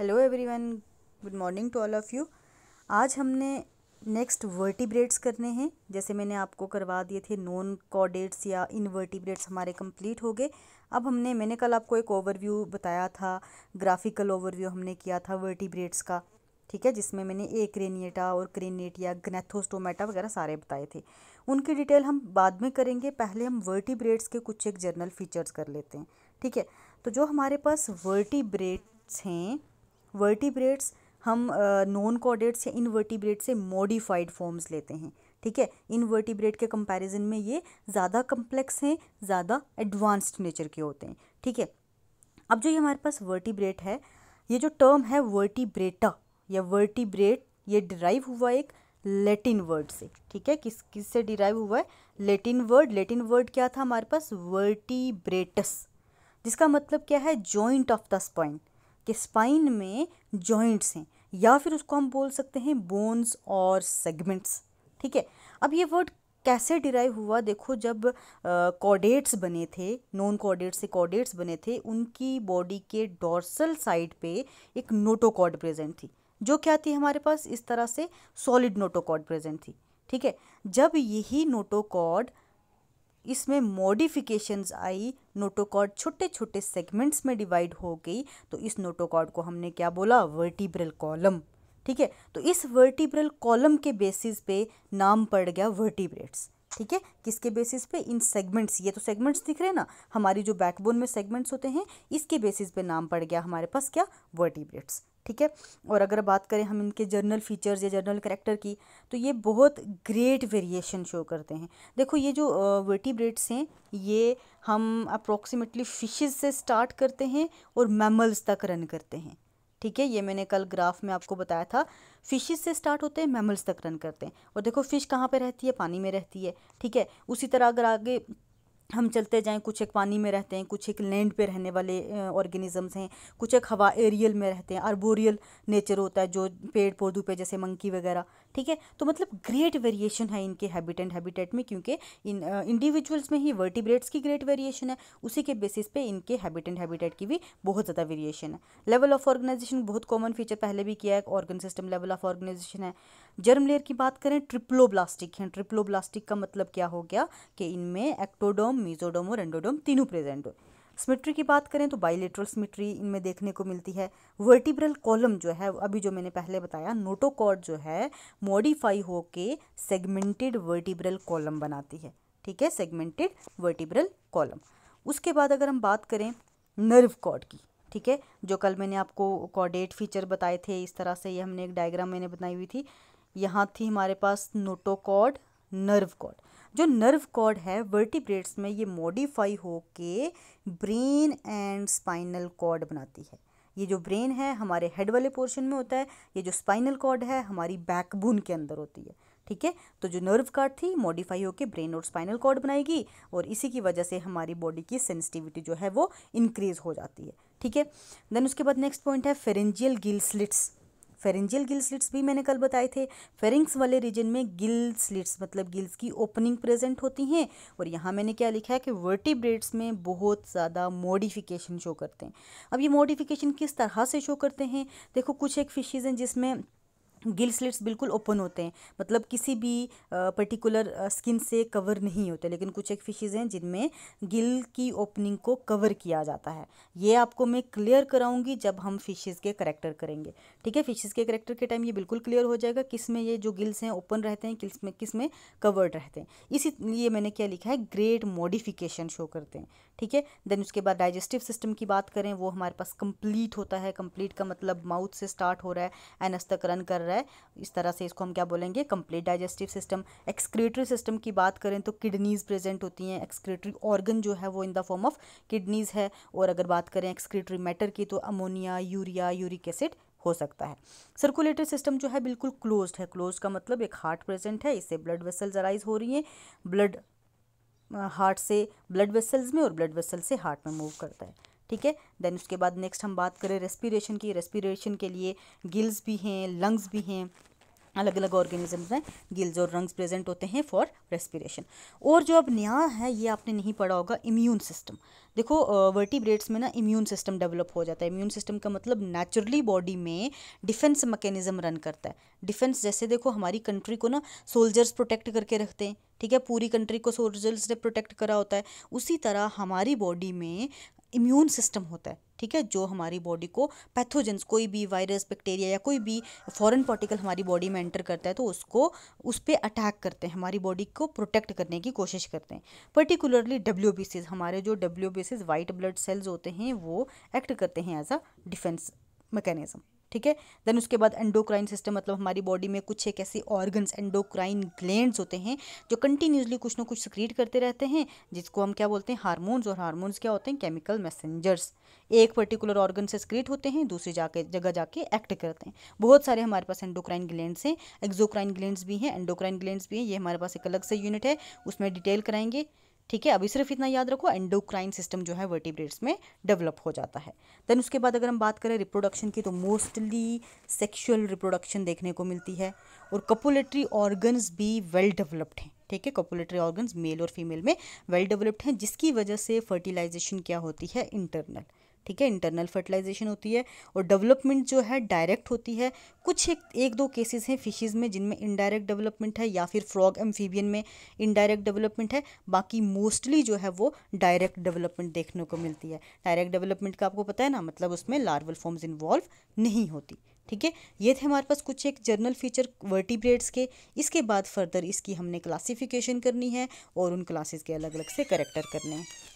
hello everyone good morning to all of you आज हमने next vertebrates करने हैं जैसे मैंने आपको करवा दिए थे नॉन कॉडेट्स या इनवर्टिब्रेट्स हमारे कंप्लीट हो गए अब हमने मैंने कल आपको एक ओवरव्यू बताया था ग्राफिकल ओवरव्यू हमने किया था वर्टिब्रेट्स का ठीक है जिसमें मैंने ए क्रेनिएटा और क्रेनिएटिया ग्नेथोस्टोमेटा वगैरह सारे बताए थे उनकी डिटेल हम बाद में करेंगे पहले हम वर्टिब्रेट्स के कुछ एक जर्नल फीचर्स कर लेते हैं ठीक है तो जो हमारे पास वर्टिब्रेट्स हैं वर्टिब्रेट्स हम नॉन कॉडेट्स या इनवर्टिब्रेट से मॉडिफाइड फॉर्म्स लेते हैं ठीक है इनवर्टिब्रेट के कंपैरिजन में ये ज़्यादा कम्प्लेक्स हैं ज़्यादा एडवांस्ड नेचर के होते हैं ठीक है अब जो ये हमारे पास वर्टिब्रेट है ये जो टर्म है वर्टिब्रेटा या वर्टिब्रेट ये डिराइव हुआ एक लेटिन वर्ड से ठीक है किस किस से डिराइव हुआ है लेटिन वर्ड लेटिन वर्ड क्या था हमारे पास वर्टिब्रेटस जिसका मतलब क्या है जॉइंट ऑफ द स्पाइन कि स्पाइन में जॉइंट्स हैं या फिर उसको हम बोल सकते हैं बोन्स और सेगमेंट्स ठीक है अब ये वर्ड कैसे डिराइव हुआ देखो जब कॉडेट्स बने थे नॉन कॉर्डेट्स से कॉर्डेट्स बने थे उनकी बॉडी के डॉर्सल साइड पे एक नोटोकॉड प्रेजेंट थी जो क्या थी हमारे पास इस तरह से सॉलिड नोटोकॉड प्रेजेंट थी ठीक है जब यही नोटोकॉड इसमें मॉडिफिकेशंस आई नोटोकॉर्ड छोटे छोटे सेगमेंट्स में डिवाइड हो गई तो इस नोटोकॉर्ड को हमने क्या बोला वर्टिब्रल कॉलम ठीक है तो इस वर्टिब्रल कॉलम के बेसिस पे नाम पड़ गया वर्टिब्रेट्स ठीक है किसके बेसिस पे इन सेगमेंट्स ये तो सेगमेंट्स दिख रहे हैं ना हमारी जो बैकबोन में सेगमेंट्स होते हैं इसके बेसिस पे नाम पड़ गया हमारे पास क्या वर्टिब्रेट्स ठीक है और अगर बात करें हम इनके जर्नल फीचर्स या जर्नल करेक्टर की तो ये बहुत ग्रेट वेरिएशन शो करते हैं देखो ये जो वर्टिब्रेट्स हैं ये हम अप्रोक्सीमेटली फिशेज़ से स्टार्ट करते हैं और मैमल्स तक रन करते हैं ठीक है ये मैंने कल ग्राफ में आपको बताया था फिशेस से स्टार्ट होते हैं मैमल्स तक रन करते हैं और देखो फिश कहाँ पे रहती है पानी में रहती है ठीक है उसी तरह अगर आगे हम चलते जाएं कुछ एक पानी में रहते हैं कुछ एक लैंड पे रहने वाले ऑर्गेनिजम्स हैं कुछ एक हवा एरियल में रहते हैं अर्बोरियल नेचर होता है जो पेड़ पौधों पे जैसे मंकी वगैरह ठीक है तो मतलब ग्रेट वेरिएशन है इनके हैबिट एंड हैबिटेट में क्योंकि इन इंडिविजुअल्स में ही वर्टिब्रेट्स की ग्रेट वेरिएशन है उसी के बेसिस पे इनके हैबिट एंड हैबिटेट की भी बहुत ज़्यादा वेरिएशन है लेवल ऑफ ऑर्गेनाइजेशन बहुत कॉमन फीचर पहले भी किया है organ system level of organization है जर्म लेयर की बात करें ट्रिप्लोब्लास्टिक हैं ट्रिप्लोब्लास्टिक का मतलब क्या हो गया कि इनमें एक्टोडोम मीजोडोम और एंडोडोम तीनों प्रेजेंट हो सिमेट्री की बात करें तो बाइलेट्रल सिमेट्री इनमें देखने को मिलती है वर्टिब्रल कॉलम जो है अभी जो मैंने पहले बताया नोटोकॉर्ड जो है मॉडिफाई होके सेगमेंटेड वर्टिब्रल कॉलम बनाती है ठीक है सेगमेंटेड वर्टिब्रल कॉलम उसके बाद अगर हम बात करें नर्व कॉर्ड की ठीक है जो कल मैंने आपको कॉर्डेट फीचर बताए थे इस तरह से ये हमने एक डायग्राम मैंने बनाई हुई थी यहाँ थी हमारे पास नोटोकॉर्ड नर्व कॉर्ड जो नर्व कॉर्ड है वर्टिब्रेट्स में ये मॉडिफाई होके ब्रेन एंड स्पाइनल कॉर्ड बनाती है ये जो ब्रेन है हमारे हेड वाले पोर्शन में होता है ये जो स्पाइनल कॉर्ड है हमारी बैकबोन के अंदर होती है ठीक है तो जो नर्व कार्ड थी मॉडिफाई होकर ब्रेन और स्पाइनल कॉर्ड बनाएगी और इसी की वजह से हमारी बॉडी की सेंसिटिविटी जो है वो इंक्रीज़ हो जाती है ठीक है देन उसके बाद नेक्स्ट पॉइंट है pharyngeal gill slits pharyngeal gill slits भी मैंने कल बताए थे फेरिंग्स वाले रीजन में गिल स्लिट्स मतलब गिल्स की ओपनिंग प्रेजेंट होती हैं और यहाँ मैंने क्या लिखा है कि वर्टिब्रेट्स में बहुत ज़्यादा मॉडिफिकेशन शो करते हैं अब ये मॉडिफिकेशन किस तरह से शो करते हैं देखो कुछ एक फिशेज़ हैं जिसमें गिल स्लिट्स बिल्कुल ओपन होते हैं मतलब किसी भी पर्टिकुलर स्किन से कवर नहीं होते लेकिन कुछ एक फिशेज़ हैं जिनमें गिल की ओपनिंग को कवर किया जाता है ये आपको मैं क्लियर कराऊंगी जब हम फिशेज़ के करेक्टर करेंगे ठीक है फिशेज़ के करेक्टर के टाइम ये बिल्कुल क्लियर हो जाएगा किस में ये जो गिल्स हैं ओपन रहते हैं किस में किस में कवर्ड रहते हैं इसीलिए मैंने क्या लिखा है ग्रेट मॉडिफिकेशन शो करते हैं ठीक है देन उसके बाद डाइजेस्टिव सिस्टम की बात करें वो हमारे पास कंप्लीट होता है कंप्लीट का मतलब माउथ से स्टार्ट हो रहा है एनस्तकरन कर रहा है इस तरह से इसको हम क्या बोलेंगे complete digestive system excretory system की बात करें तो किडनीज़ प्रेजेंट होती हैं एक्सक्रेटरी ऑर्गन जो है वो in the form of kidneys है और अगर बात करें एक्सक्रेटरी मैटर की तो अमोनिया यूरिया यूरिक एसिड हो सकता है सर्कुलेटरी सिस्टम जो है बिल्कुल क्लोज्ड है क्लोज का मतलब एक हार्ट प्रेजेंट है इससे ब्लड वेसल्स अराइज हो रही हैं ब्लड हार्ट से ब्लड वेसल्स में और ब्लड वेसल से हार्ट में मूव करता है ठीक है देन उसके बाद नेक्स्ट हम बात करें रेस्पिरेशन की रेस्पिरेशन के लिए गिल्स भी हैं लंग्स भी हैं अलग अलग ऑर्गेनिजम्स में गिल्स और रंग्स प्रेजेंट होते हैं फॉर रेस्पिरेशन और जो अब नया है ये आपने नहीं पढ़ा होगा इम्यून सिस्टम देखो वर्टिब्रेट्स में ना इम्यून सिस्टम डेवलप हो जाता है इम्यून सिस्टम का मतलब नेचुरली बॉडी में डिफेंस मैकेनिज्म रन करता है डिफेंस जैसे देखो हमारी कंट्री को ना सोल्जर्स प्रोटेक्ट करके रखते हैं ठीक है पूरी कंट्री को सोल्जर्स ने प्रोटेक्ट करा होता है उसी तरह हमारी बॉडी में इम्यून सिस्टम होता है ठीक है जो हमारी बॉडी को पैथोजेंस कोई भी वायरस बैक्टीरिया या कोई भी फॉरेन पार्टिकल हमारी बॉडी में एंटर करता है तो उसको उस पर अटैक करते हैं हमारी बॉडी को प्रोटेक्ट करने की कोशिश करते हैं पर्टिकुलरली डब्ल्यू हमारे जो डब्ल्यू वाइट ब्लड सेल्स होते हैं वो एक्ट करते हैं एज अ डिफेंस मैकेनिज़्म ठीक है देन उसके बाद एंडोक्राइन सिस्टम मतलब हमारी बॉडी में कुछ एक ऐसे ऑर्गन्स एंडोक्राइन ग्लैंड होते हैं जो कंटिन्यूसली कुछ ना कुछ सिक्रीट करते रहते हैं जिसको हम क्या बोलते हैं हारमोन्स और हारमोन्स क्या होते हैं केमिकल मैसेंजर्स एक पर्टिकुलर ऑर्गन से सिक्रीट होते हैं दूसरी जाके जगह जाके एक्ट करते हैं बहुत सारे हमारे पास एंडोक्राइन ग्लैंड हैं एक्जोक्राइन ग्लैंड भी हैं एंडोक्राइन ग्लैंड भी हैं ये हमारे पास एक अलग से यूनिट है उसमें डिटेल कराएंगे ठीक है अभी सिर्फ इतना याद रखो एंडोक्राइन सिस्टम जो है वर्टिब्रेट्स में डेवलप हो जाता है देन उसके बाद अगर हम बात करें रिप्रोडक्शन की तो मोस्टली सेक्शुअल रिप्रोडक्शन देखने को मिलती है और कपोलेटरी ऑर्गन्स भी वेल डेवलप्ड हैं ठीक है कपोलेटरी ऑर्गन्स मेल और फीमेल में वेल डेवलप्ड हैं जिसकी वजह से फर्टिलाइजेशन क्या होती है इंटरनल ठीक है इंटरनल फर्टिलाइजेशन होती है और डेवलपमेंट जो है डायरेक्ट होती है कुछ एक एक दो केसेस हैं फिशेज़ में जिनमें इनडायरेक्ट डेवलपमेंट है या फिर फ्रॉग एम्फीबियन में इनडायरेक्ट डेवलपमेंट है बाकी मोस्टली जो है वो डायरेक्ट डेवलपमेंट देखने को मिलती है डायरेक्ट डेवलपमेंट का आपको पता है ना मतलब उसमें लार्वल फॉर्म्स इन्वॉल्व नहीं होती ठीक है ये थे हमारे पास कुछ एक जर्नल फीचर वर्टिब्रेट्स के इसके बाद फर्दर इसकी हमने क्लासिफिकेशन करनी है और उन क्लासेस के अलग अलग से करेक्टर करने हैं